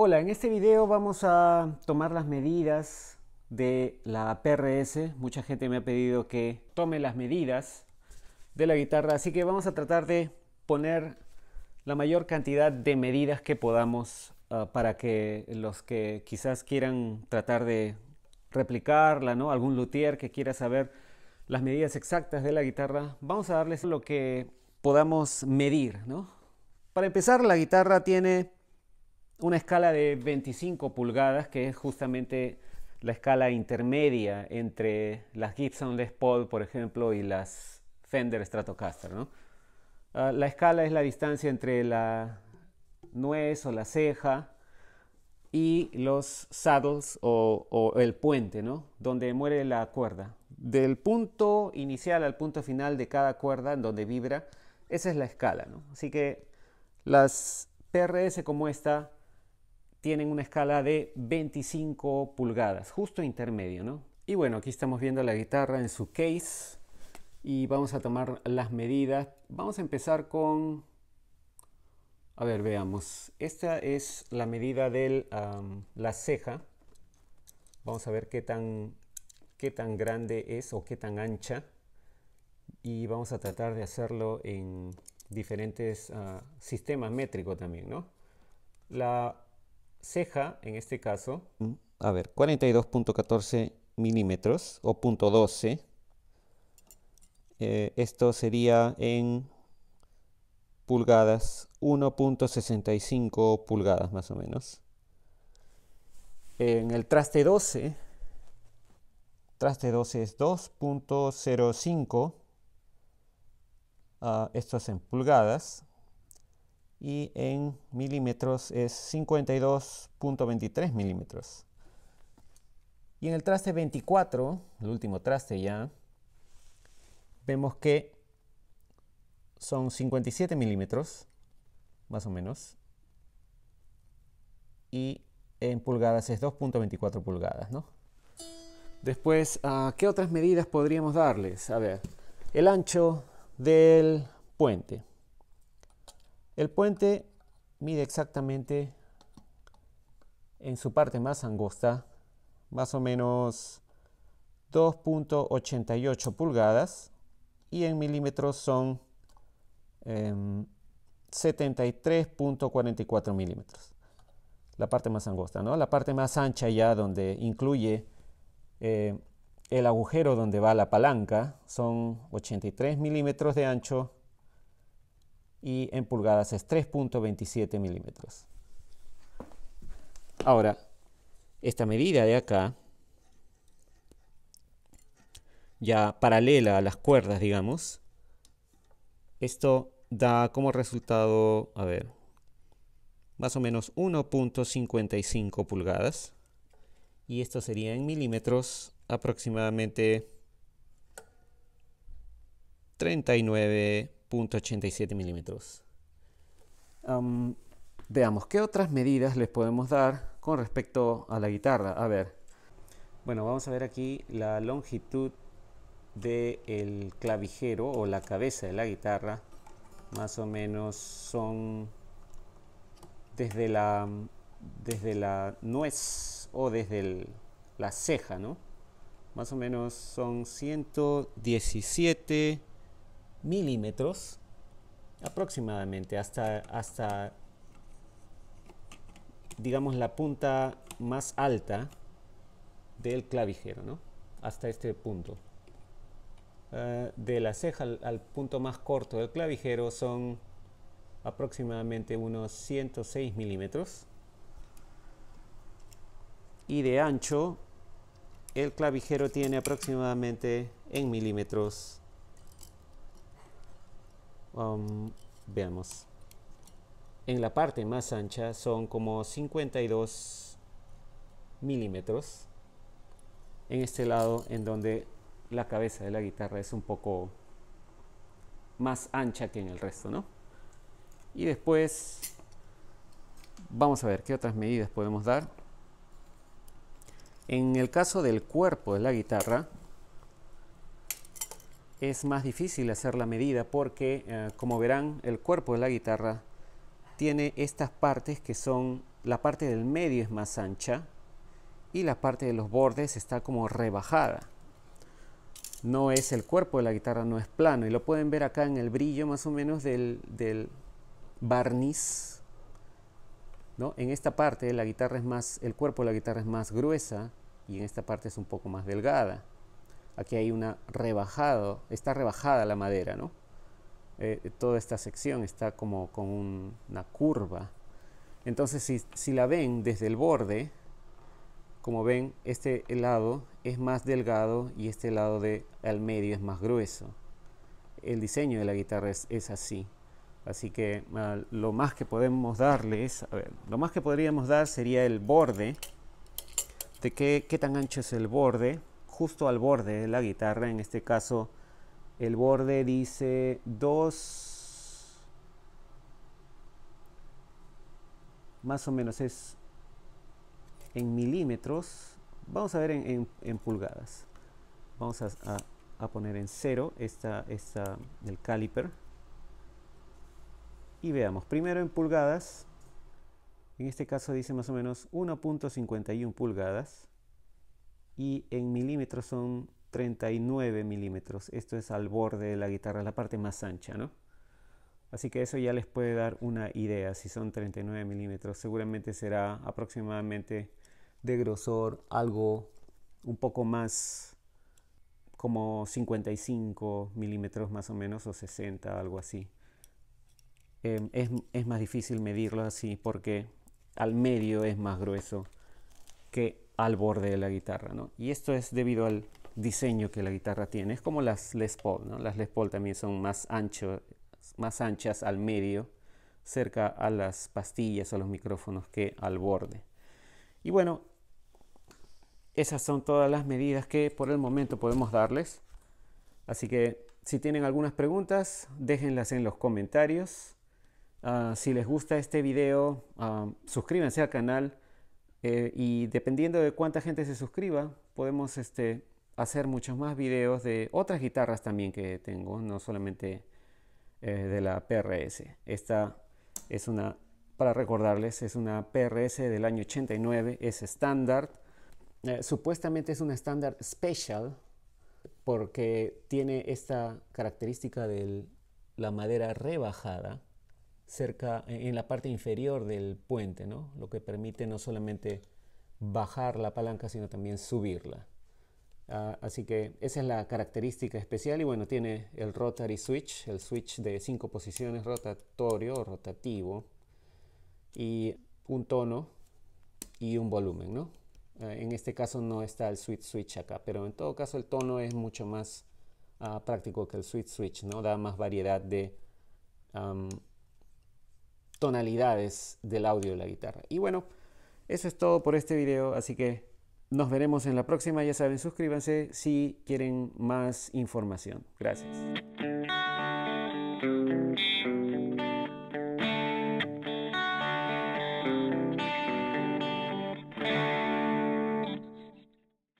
Hola, en este video vamos a tomar las medidas de la PRS. Mucha gente me ha pedido que tome las medidas de la guitarra, así que vamos a tratar de poner la mayor cantidad de medidas que podamos ah, para que los que quizás quieran tratar de replicarla, ¿no? Algún luthier que quiera saber las medidas exactas de la guitarra, vamos a darles lo que podamos medir, ¿no? Para empezar, la guitarra tiene una escala de 25 pulgadas, que es justamente la escala intermedia entre las Gibson Les Paul, por ejemplo, y las Fender Stratocaster. Ah, la escala es la distancia entre la nuez o la ceja y los saddles o, el puente, ¿no? Donde muere la cuerda. Del punto inicial al punto final de cada cuerda, en donde vibra, esa es la escala, Así que las PRS como esta tienen una escala de 25 pulgadas, justo intermedio, ¿no? Y bueno, aquí estamos viendo la guitarra en su case y vamos a tomar las medidas. Vamos a empezar con... A ver, veamos. Esta es la medida de la ceja. Vamos a ver qué tan, qué tan grande es o qué tan ancha. Y vamos a tratar de hacerlo en diferentes ah, sistemas métricos también, ¿no? La ceja, en este caso. Mm, a ver, 42.14 milímetros o punto .12. Eh, esto sería en pulgadas, 1.65 pulgadas más o menos. En el traste 12, traste 12 es 2.05, ah, esto es en pulgadas, y en milímetros es 52.23 milímetros. Y en el traste 24, el último traste ya, vemos que son 57 milímetros, más o menos, y en pulgadas es 2.24 pulgadas, ¿no? Después, ah, ¿qué otras medidas podríamos darles? A ver, el ancho del puente. El puente mide exactamente en su parte más angosta, más o menos 2.88 pulgadas y en milímetros son 73.44 em, milímetros. La parte más angosta, ¿no? La parte más ancha ya donde incluye eh, el agujero donde va la palanca son 83 milímetros de ancho y en pulgadas es 3.27 milímetros. Ahora, esta medida de acá, ya paralela a las cuerdas, digamos, esto da como resultado, a ver, más o menos 1.55 pulgadas. Y esto sería en milímetros aproximadamente 39 .87 milímetros. veamos, ¿qué otras medidas les podemos dar con respecto a la guitarra? A ver, bueno, vamos a ver aquí la longitud del el clavijero o la cabeza de la guitarra. Más o menos son desde la, desde la nuez o desde la ceja, ¿no? Más o menos son 117 milímetros aproximadamente hasta, hasta digamos la punta más alta del clavijero, ¿no? Hasta este punto. Eh, de la ceja al, punto más corto del clavijero son aproximadamente unos 106 milímetros. Y de ancho, el clavijero tiene aproximadamente en milímetros veamos. En la parte más ancha son como 52 milímetros. En este lado, en donde la cabeza de la guitarra es un poco más ancha que en el resto, ¿no? Y después, vamos a ver qué otras medidas podemos dar. En el caso del cuerpo de la guitarra, es más difícil hacer la medida porque, eh, como verán, el cuerpo de la guitarra tiene estas partes que son, la parte del medio es más ancha y la parte de los bordes está como rebajada. No es el cuerpo de la guitarra, no es plano. Y lo pueden ver acá en el brillo más o menos del, del barniz. ¿no? En esta parte la guitarra es más, el cuerpo de la guitarra es más gruesa y en esta parte es un poco más delgada aquí hay una rebajado, está rebajada la madera, ¿no? Eh, toda esta sección está como con una curva. Entonces, si, la ven desde el borde, como ven, este lado es más delgado y este lado de al medio es más grueso. El diseño de la guitarra es, así. Así que ah, lo más que podemos darles, lo más que podríamos dar sería el borde, de qué, qué tan ancho es el borde, justo al borde de eh, la guitarra. En este caso, el borde dice 2. Más o menos es en milímetros. Vamos a ver en, pulgadas. Vamos a, poner en cero esta, el caliper. Y veamos, primero en pulgadas. En este caso dice más o menos 1.51 pulgadas y en milímetros son 39 milímetros. Esto es al borde de la guitarra, la parte más ancha, ¿no? Así que eso ya les puede dar una idea. Si son 39 milímetros, seguramente será aproximadamente de grosor algo un poco más como 55 milímetros más o menos o 60, algo así. Em, es, es más difícil medirlo así porque al medio es más grueso que al borde de la guitarra. ¿no? Y esto es debido al diseño que la guitarra tiene. Es como las Les Paul. Las Les Paul también son más, anchos, más anchas al medio, cerca a las pastillas o los micrófonos que al borde. Y bueno, esas son todas las medidas que por el momento podemos darles. Así que si tienen algunas preguntas, déjenlas en los comentarios. Ah, si les gusta este video, ah, suscríbanse al canal eh, y dependiendo de cuánta gente se suscriba, podemos este, hacer muchos más videos de otras guitarras también que tengo, no solamente eh, de la PRS. Esta es una, para recordarles, es una PRS del año 89, es estándar. Eh, supuestamente es una estándar special porque tiene esta característica de la madera rebajada cerca, e, en la parte inferior del puente, ¿no? lo que permite no solamente bajar la palanca, sino también subirla. Ah, así que esa es la característica especial y bueno, tiene el rotary switch, el switch de cinco posiciones rotatorio o rotativo y un tono y un volumen, ¿no? Ah, en este caso no está el switch switch acá, pero en todo caso el tono es mucho más ah, práctico que el switch switch, ¿no? Da más variedad de tonalidades del audio de la guitarra. Y bueno, eso es todo por este video, así que nos veremos en la próxima. Ya saben, suscríbanse si quieren más información. Gracias.